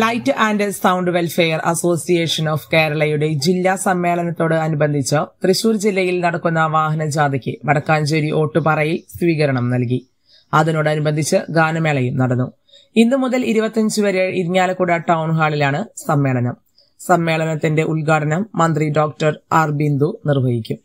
light and sound welfare association of കേരളയുടെ ജില്ലാ സമ്മേളനത്തോട് അനുബന്ധിച്ച് തൃശൂർ ജില്ലയിൽ നടക്കുന്ന ജാഥയ്ക്ക് വടക്കാഞ്ചേരി ഓട്ടുപാറയിൽ സ്വീകരണം നൽകി അതിനോടനുബന്ധിച്ച് ഗാനമേളയും നടന്നു ഇന്നു മുതൽ ഇരുപത്തിയഞ്ച് വരെ ഇരിങ്ങാലക്കുട ടൌൺ ഹാളിലാണ് സമ്മേളനം സമ്മേളനത്തിന്റെ ഉദ്ഘാടനം മന്ത്രി ഡോക്ടർ ആർ ബിന്ദു നിർവഹിക്കും